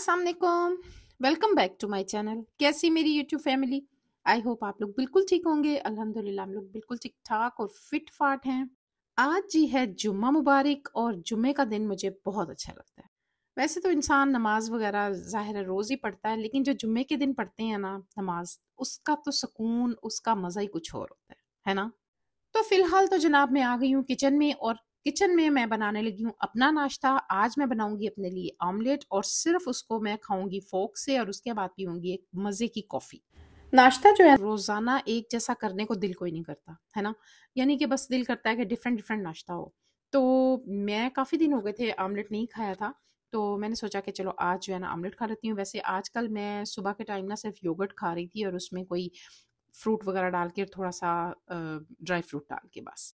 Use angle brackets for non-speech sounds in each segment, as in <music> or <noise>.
असलकुम welcome back to my channel कैसी मेरी यूट्यूब फैमिली आई होप आप लोग बिल्कुल ठीक होंगे अल्हम्दुलिल्लाह हम लोग बिल्कुल ठीक ठाक और फिट फाट हैं आज जी है जुम्मा मुबारक और जुम्मे का दिन मुझे बहुत अच्छा लगता है वैसे तो इंसान नमाज वगैरह ज़ाहिर रोज़ ही पढ़ता है लेकिन जो जुम्मे के दिन पढ़ते हैं ना नमाज उसका तो सुकून उसका मज़ा ही कुछ और होता है है ना तो फिलहाल तो जनाब मैं आ गई हूँ किचन में और किचन में मैं बनाने लगी हूँ अपना नाश्ता आज मैं बनाऊंगी अपने लिए ऑमलेट और सिर्फ उसको मैं खाऊंगी फोक से और उसके बाद पीऊंगी एक मज़े की कॉफ़ी नाश्ता जो है रोज़ाना एक जैसा करने को दिल कोई नहीं करता है ना यानी कि बस दिल करता है कि डिफरेंट डिफरेंट नाश्ता हो तो मैं काफ़ी दिन हो गए थे ऑमलेट नहीं खाया था तो मैंने सोचा कि चलो आज जो है ना ऑमलेट खा लेती हूँ वैसे आजकल मैं सुबह के टाइम ना सिर्फ योगर्ट खा रही थी और उसमें कोई फ्रूट वगैरह डाल के थोड़ा सा ड्राई फ्रूट डाल के बस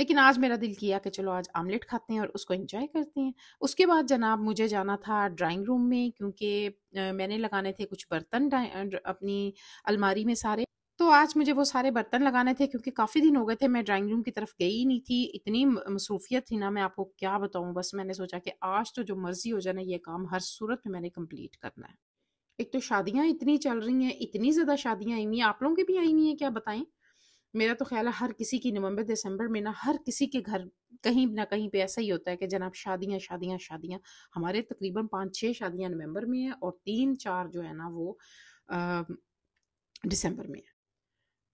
लेकिन आज मेरा दिल किया कि चलो आज आमलेट खाते हैं और उसको इंजॉय करते हैं उसके बाद जनाब मुझे जाना था ड्राइंग रूम में क्योंकि मैंने लगाने थे कुछ बर्तन अपनी अलमारी में सारे तो आज मुझे वो सारे बर्तन लगाने थे क्योंकि काफ़ी दिन हो गए थे मैं ड्राइंग रूम की तरफ गई ही नहीं थी इतनी मसरूफियत थी ना मैं आपको क्या बताऊँ बस मैंने सोचा कि आज तो जो मर्ज़ी हो जाना ये काम हर सूरत में मैंने कम्प्लीट करना है एक तो शादियाँ इतनी चल रही हैं इतनी ज़्यादा शादियाँ आई हुई हैं आप लोगों की भी आई हुई हैं क्या बताएं मेरा तो ख्याल है हर किसी की नवंबर दिसंबर में ना हर किसी के घर कहीं ना कहीं पे ऐसा ही होता है कि जनाब शादियां शादियां शादियां हमारे तकरीबन पाँच छः शादियां नवंबर में है और तीन चार जो है ना वो दिसंबर में है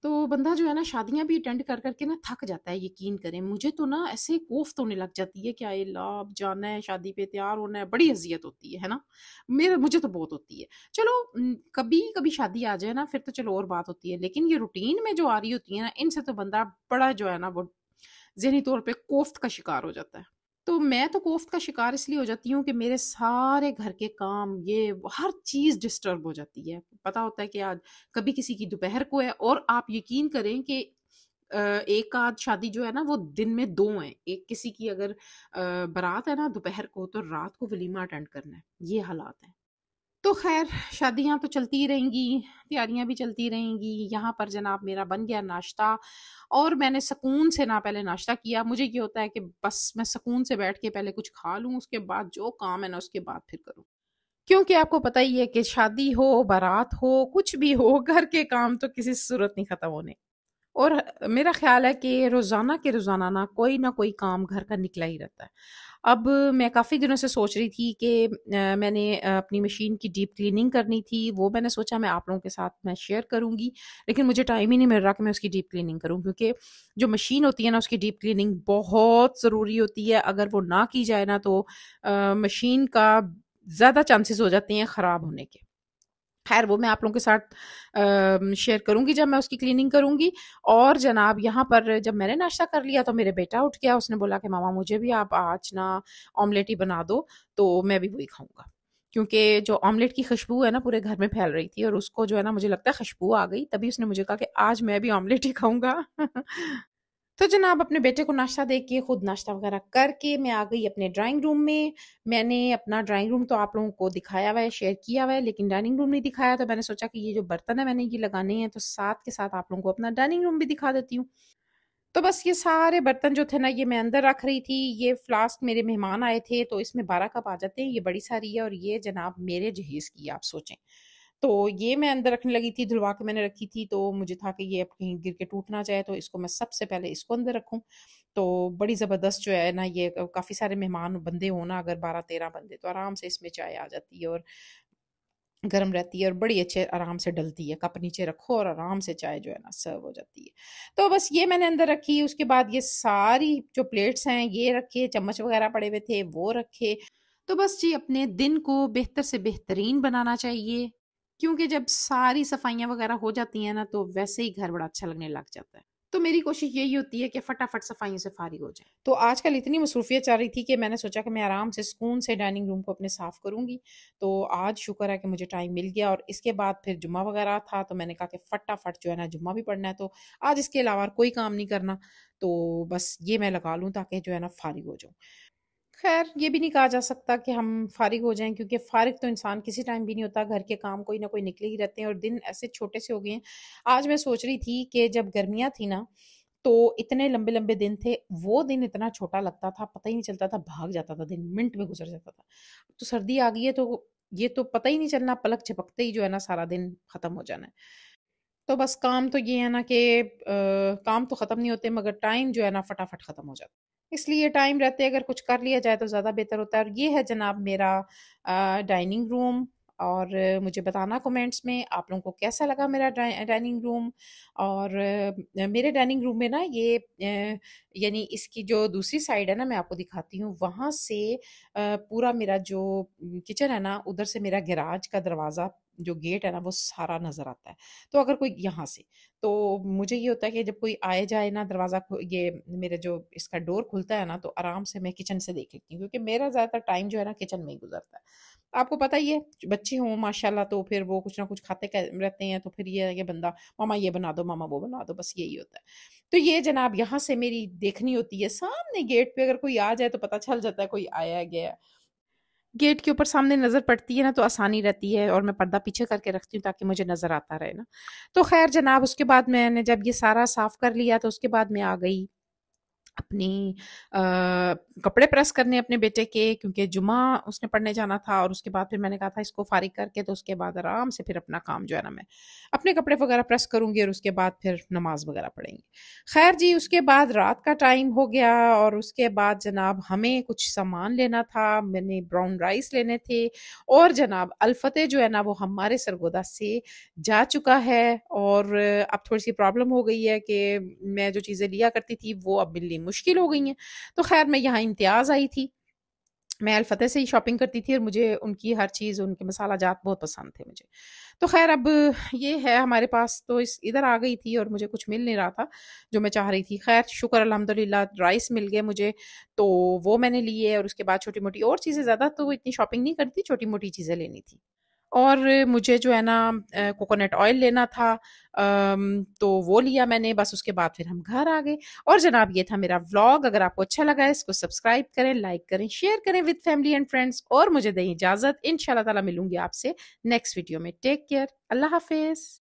तो बंदा जो है ना शादियां भी अटेंड कर करके ना थक जाता है यकीन करें मुझे तो ना ऐसे कोफ्त तो होने लग जाती है कि आए लाभ जाना है शादी पे तैयार होना है बड़ी अजियत होती है है ना मेरे मुझे तो बहुत होती है चलो कभी कभी शादी आ जाए ना फिर तो चलो और बात होती है लेकिन ये रूटीन में जो आ रही होती है ना इनसे तो बंदा बड़ा जो है ना वो जहनी तौर पर कोफ्त का शिकार हो जाता है तो मैं तो कोफ्त का शिकार इसलिए हो जाती हूँ कि मेरे सारे घर के काम ये हर चीज़ डिस्टर्ब हो जाती है पता होता है कि आज कभी किसी की दोपहर को है और आप यकीन करें कि एक आध शादी जो है ना वो दिन में दो हैं एक किसी की अगर बारात है ना दोपहर को तो रात को वलीमा अटेंड करना है ये हालात हैं तो खैर शादियां तो चलती रहेंगी तैयारियां भी चलती रहेंगी यहाँ पर जनाब मेरा बन गया नाश्ता और मैंने सुकून से ना पहले नाश्ता किया मुझे ये होता है कि बस मैं सुकून से बैठ के पहले कुछ खा लूँ उसके बाद जो काम है ना उसके बाद फिर करूँ क्योंकि आपको पता ही है कि शादी हो बारात हो कुछ भी हो <laughs> घर के काम तो किसी सूरत नहीं ख़त्म होने और मेरा ख्याल है कि रोज़ाना के रोज़ाना ना कोई ना कोई काम घर का निकला ही रहता है अब मैं काफ़ी दिनों से सोच रही थी कि मैंने अपनी मशीन की डीप क्लीनिंग करनी थी वो मैंने सोचा मैं आप लोगों के साथ मैं शेयर करूँगी लेकिन मुझे टाइम ही नहीं मिल रहा कि मैं उसकी डीप क्लीनिंग करूँ क्योंकि जो मशीन होती है ना उसकी डीप क्लीनिंग बहुत ज़रूरी होती है अगर वो ना की जाए ना तो मशीन का ज़्यादा चांसेस हो जाते हैं ख़राब होने के खैर वो मैं आप लोगों के साथ शेयर करूंगी जब मैं उसकी क्लीनिंग करूंगी और जनाब यहाँ पर जब मैंने नाश्ता कर लिया तो मेरे बेटा उठ गया उसने बोला कि मामा मुझे भी आप आज ना ऑमलेट ही बना दो तो मैं भी वही खाऊंगा क्योंकि जो ऑमलेट की खुशबू है ना पूरे घर में फैल रही थी और उसको जो है ना मुझे लगता है खुशबू आ गई तभी उसने मुझे कहा कि आज मैं भी ऑमलेट ही खाऊंगा <laughs> तो जनाब अपने बेटे को नाश्ता दे के खुद नाश्ता वगैरह करके मैं आ गई अपने ड्राइंग रूम में मैंने अपना ड्राइंग रूम तो आप लोगों को दिखाया हुआ है शेयर किया हुआ है लेकिन डाइनिंग रूम नहीं दिखाया तो मैंने सोचा कि ये जो बर्तन है मैंने ये लगाने हैं तो साथ के साथ आप लोगों को अपना डाइनिंग रूम भी दिखा देती हूँ तो बस ये सारे बर्तन जो थे ना ये मैं अंदर रख रही थी ये फ्लास्क मेरे मेहमान आए थे तो इसमें बारह कप आ जाते हैं ये बड़ी सारी है और ये जनाब मेरे जहेज की आप सोचें तो ये मैं अंदर रखने लगी थी धुलवा के मैंने रखी थी तो मुझे था कि ये अब कहीं गिर के टूट ना जाए तो इसको मैं सबसे पहले इसको अंदर रखूँ तो बड़ी ज़बरदस्त जो है ना ये काफ़ी सारे मेहमान बंदे हो ना अगर बारह तेरह बंदे तो आराम से इसमें चाय आ जाती है और गर्म रहती है और बड़ी अच्छे आराम से डलती है कप नीचे रखो और आराम से चाय जो है ना सर्व हो जाती है तो बस ये मैंने अंदर रखी उसके बाद ये सारी जो प्लेट्स हैं ये रखे चम्मच वगैरह पड़े हुए थे वो रखे तो बस जी अपने दिन को बेहतर से बेहतरीन बनाना चाहिए क्योंकि जब सारी सफाइयाँ वगैरह हो जाती हैं ना तो वैसे ही घर बड़ा अच्छा लगने लग जाता है तो मेरी कोशिश यही होती है कि फटाफट सफाइयों से फारिग हो जाए तो आजकल इतनी मसरूफियत चल रही थी कि मैंने सोचा कि मैं आराम से सुकून से डाइनिंग रूम को अपने साफ करूंगी तो आज शुक्र है कि मुझे टाइम मिल गया और इसके बाद फिर जुम्मा वगैरह था तो मैंने कहा कि फटाफट जो है ना जुम्मा भी पढ़ना है तो आज इसके अलावा कोई काम नहीं करना तो बस ये मैं लगा लूँ ताकि जो है ना फारिग हो जाऊँ खैर ये भी नहीं कहा जा सकता कि हम फारिग हो जाएं क्योंकि फारिग तो इंसान किसी टाइम भी नहीं होता घर के काम कोई ना कोई निकले ही रहते हैं और दिन ऐसे छोटे से हो गए हैं आज मैं सोच रही थी कि जब गर्मियाँ थी ना तो इतने लंबे लंबे दिन थे वो दिन इतना छोटा लगता था पता ही नहीं चलता था भाग जाता था दिन मिनट में गुजर जाता था तो सर्दी आ गई है तो ये तो पता ही नहीं चलना पलक झपकते ही जो है ना सारा दिन खत्म हो जाना है तो बस काम तो ये है ना कि काम तो खत्म नहीं होते मगर टाइम जो है ना फटाफट खत्म हो जाता इसलिए टाइम रहते अगर कुछ कर लिया जाए तो ज़्यादा बेहतर होता है और ये है जनाब मेरा डाइनिंग रूम और मुझे बताना कमेंट्स में आप लोगों को कैसा लगा मेरा डाइनिंग रूम और मेरे डाइनिंग रूम में ना ये यानी इसकी जो दूसरी साइड है ना मैं आपको दिखाती हूँ वहाँ से पूरा मेरा जो किचन है ना उधर से मेरा गैराज का दरवाज़ा जो गेट है ना वो सारा नज़र आता है तो अगर कोई यहाँ से तो मुझे ये होता है कि जब कोई आए जाए ना दरवाज़ा ये मेरे जो इसका डोर खुलता है ना तो आराम से मैं किचन से देख लेती हूँ क्योंकि मेरा ज़्यादातर टाइम जो है ना किचन में ही गुजरता है आपको पता ही है बच्चे हों माशाल्लाह तो फिर वो कुछ ना कुछ खाते रहते हैं तो फिर ये ये बंदा मामा ये बना दो मामा वो बना दो बस यही होता है तो ये जनाब यहाँ से मेरी देखनी होती है सामने गेट पे अगर कोई आ जाए तो पता चल जाता है कोई आया गया गेट के ऊपर सामने नज़र पड़ती है ना तो आसानी रहती है और मैं पर्दा पीछे करके रखती हूँ ताकि मुझे नज़र आता रहे ना तो खैर जनाब उसके बाद मैंने जब ये सारा साफ़ कर लिया तो उसके बाद मैं आ गई अपने आ, कपड़े प्रेस करने अपने बेटे के क्योंकि जुमा उसने पढ़ने जाना था और उसके बाद फिर मैंने कहा था इसको फारिग करके तो उसके बाद आराम से फिर अपना काम जो है ना मैं अपने कपड़े वगैरह प्रेस करूँगी और उसके बाद फिर नमाज वगैरह पढ़ेंगे खैर जी उसके बाद रात का टाइम हो गया और उसके बाद जनाब हमें कुछ सामान लेना था मैंने ब्राउन राइस लेने थे और जनाब अलफतेह जो है ना वो हमारे सरगोदा से जा चुका है और अब थोड़ी सी प्रॉब्लम हो गई है कि मैं जो चीज़ें लिया करती थी वो अब मिलनी मुश्किल हो गई हैं तो खैर मैं यहाँ इम्तियाज़ आई थी मैं अलफतेह से ही शॉपिंग करती थी और मुझे उनकी हर चीज़ उनके मसाला जात बहुत पसंद थे मुझे तो खैर अब ये है हमारे पास तो इस इधर आ गई थी और मुझे कुछ मिल नहीं रहा था जो मैं चाह रही थी खैर शुक्र अलहमदिल्ला राइस मिल गए मुझे तो वो मैंने लिए और उसके बाद छोटी मोटी और चीज़ें ज़्यादा तो इतनी शॉपिंग नहीं करती छोटी मोटी चीज़ें लेनी थी और मुझे जो है ना कोकोनट ऑयल लेना था तो वो लिया मैंने बस उसके बाद फिर हम घर आ गए और जनाब ये था मेरा व्लॉग अगर आपको अच्छा लगा है इसको सब्सक्राइब करें लाइक करें शेयर करें विद फैमिली एंड फ्रेंड्स और मुझे दें इजाज़त इन ताला मिलूंगी आपसे नेक्स्ट वीडियो में टेक केयर अल्लाह हाफिज़